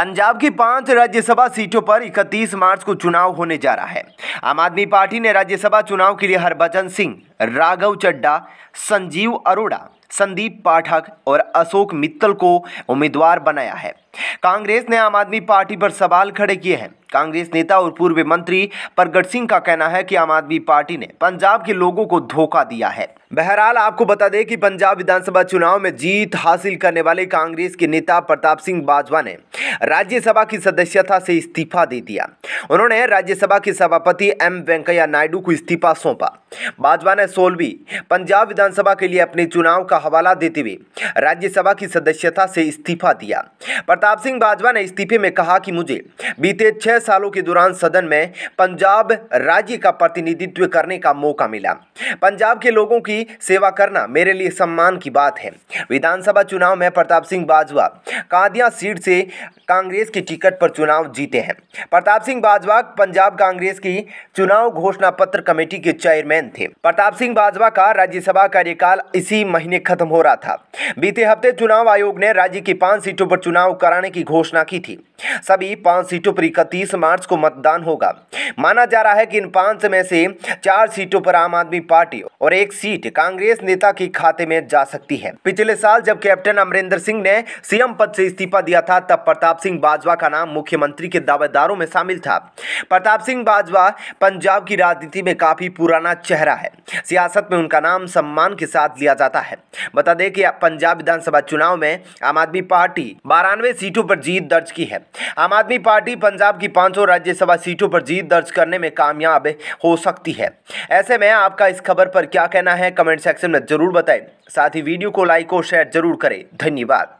पंजाब की पांच राज्यसभा सीटों पर 31 मार्च को चुनाव होने जा रहा है आम आदमी पार्टी ने राज्यसभा चुनाव के लिए हरभजन सिंह राघव चड्डा संजीव अरोड़ा संदीप पाठक और अशोक मित्तल को उम्मीदवार बनाया है कांग्रेस ने आम आदमी पार्टी पर सवाल खड़े किए हैं कांग्रेस नेता और पूर्व मंत्री प्रगट सिंह का कहना है कि आम आदमी पार्टी ने पंजाब के लोगों को धोखा दिया है बहरहाल आपको बता दें कि पंजाब विधानसभा चुनाव में जीत हासिल करने वाले कांग्रेस के नेता प्रताप सिंह बाजवा ने राज्यसभा की सदस्यता से इस्तीफा दे दिया उन्होंने राज्यसभा के सभापति एम वेंकैया नायडू को इस्तीफा सौंपा बाजवा ने सोलहवीं पंजाब विधानसभा के लिए अपने चुनाव का हवाला देते हुए राज्यसभा की सदस्यता से इस्तीफा दिया प्रताप सिंह बाजवा ने इस्तीफे में कहा कि मुझे बीते छह सालों के दौरान सदन में पंजाब राज्य का प्रतिनिधित्व करने का मौका मिला पंजाब के लोगों की सेवा करना मेरे लिए सम्मान की बात है विधानसभा चुनाव में प्रताप सिंह बाजवा कादिया सीट से कांग्रेस की टिकट पर चुनाव जीते हैं प्रताप सिंह बाजवा पंजाब कांग्रेस की चुनाव घोषणा पत्र कमेटी के चेयरमैन थे प्रताप सिंह बाजवा का राज्यसभा कार्यकाल इसी महीने खत्म हो रहा था बीते हफ्ते चुनाव आयोग ने राज्य की पांच सीटों पर चुनाव कर कराने की घोषणा की थी सभी पांच सीटों पर इकतीस मार्च को मतदान होगा माना जा रहा है कि इन पांच में से चार सीटों पर आम आदमी पार्टी और एक सीट कांग्रेस नेता के खाते में जा सकती है पिछले साल जब कैप्टन अमरिंदर सिंह ने सीएम पद से इस्तीफा दिया था तब प्रताप सिंह बाजवा का नाम मुख्यमंत्री के दावेदारों में शामिल था प्रताप सिंह बाजवा पंजाब की राजनीति में काफी पुराना चेहरा है सियासत में उनका नाम सम्मान के साथ लिया जाता है बता दें कि पंजाब विधानसभा चुनाव में आम आदमी पार्टी बारानवे सीटों पर जीत दर्ज की है आम आदमी पार्टी पंजाब की पांचों राज्यसभा सीटों पर जीत दर्ज करने में कामयाब हो सकती है ऐसे में आपका इस खबर पर क्या कहना है कमेंट सेक्शन में जरूर बताएं साथ ही वीडियो को लाइक और शेयर जरूर करें धन्यवाद